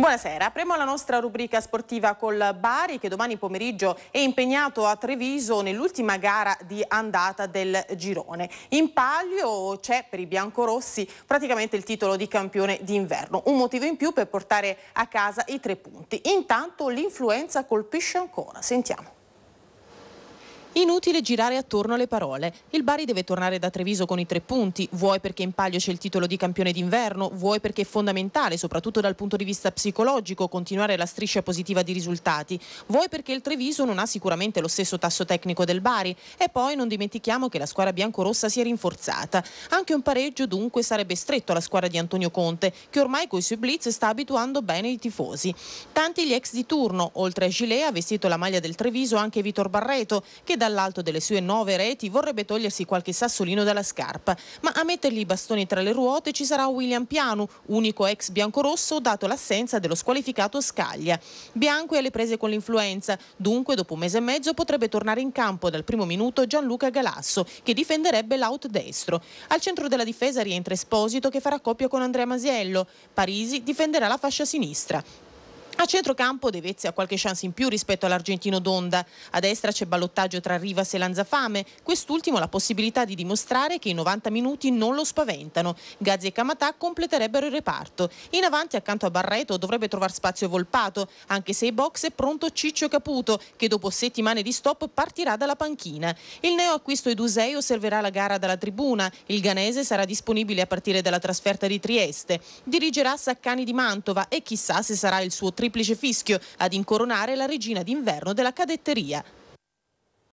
Buonasera, apriamo la nostra rubrica sportiva col Bari che domani pomeriggio è impegnato a Treviso nell'ultima gara di andata del girone. In palio c'è per i biancorossi praticamente il titolo di campione d'inverno, un motivo in più per portare a casa i tre punti. Intanto l'influenza colpisce ancora, sentiamo. Inutile girare attorno alle parole. Il Bari deve tornare da Treviso con i tre punti, vuoi perché in palio c'è il titolo di campione d'inverno, vuoi perché è fondamentale, soprattutto dal punto di vista psicologico, continuare la striscia positiva di risultati, vuoi perché il Treviso non ha sicuramente lo stesso tasso tecnico del Bari e poi non dimentichiamo che la squadra biancorossa si è rinforzata. Anche un pareggio dunque sarebbe stretto alla squadra di Antonio Conte, che ormai coi suoi blitz sta abituando bene i tifosi. Tanti gli ex di turno, oltre a Gilea ha vestito la maglia del Treviso anche Vitor Barreto, che dalla dall'alto delle sue nove reti vorrebbe togliersi qualche sassolino dalla scarpa, ma a mettergli i bastoni tra le ruote ci sarà William Piano, unico ex biancorosso dato l'assenza dello squalificato Scaglia. Bianco è alle prese con l'influenza, dunque dopo un mese e mezzo potrebbe tornare in campo dal primo minuto Gianluca Galasso, che difenderebbe l'out destro. Al centro della difesa rientra Esposito che farà coppia con Andrea Masiello. Parisi difenderà la fascia sinistra. A centrocampo De Vezzi ha qualche chance in più rispetto all'argentino Donda. A destra c'è ballottaggio tra Rivas e Lanzafame. Quest'ultimo ha la possibilità di dimostrare che i 90 minuti non lo spaventano. Gazzi e Camatà completerebbero il reparto. In avanti accanto a Barreto dovrebbe trovare spazio Volpato, anche se i box è pronto Ciccio Caputo che dopo settimane di stop partirà dalla panchina. Il neo acquisto Edusei osserverà la gara dalla tribuna. Il ganese sarà disponibile a partire dalla trasferta di Trieste. Dirigerà Saccani di Mantova e chissà se sarà il suo tribunale triplice fischio ad incoronare la regina d'inverno della cadetteria.